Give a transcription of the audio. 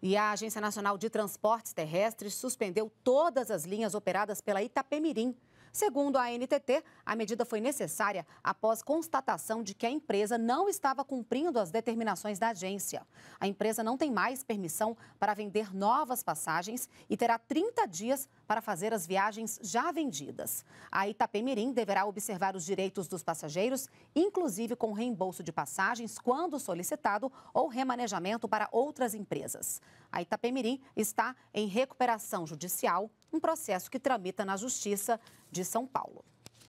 E a Agência Nacional de Transportes Terrestres suspendeu todas as linhas operadas pela Itapemirim Segundo a NTT, a medida foi necessária após constatação de que a empresa não estava cumprindo as determinações da agência. A empresa não tem mais permissão para vender novas passagens e terá 30 dias para fazer as viagens já vendidas. A Itapemirim deverá observar os direitos dos passageiros, inclusive com reembolso de passagens quando solicitado ou remanejamento para outras empresas. A Itapemirim está em recuperação judicial um processo que tramita na Justiça de São Paulo.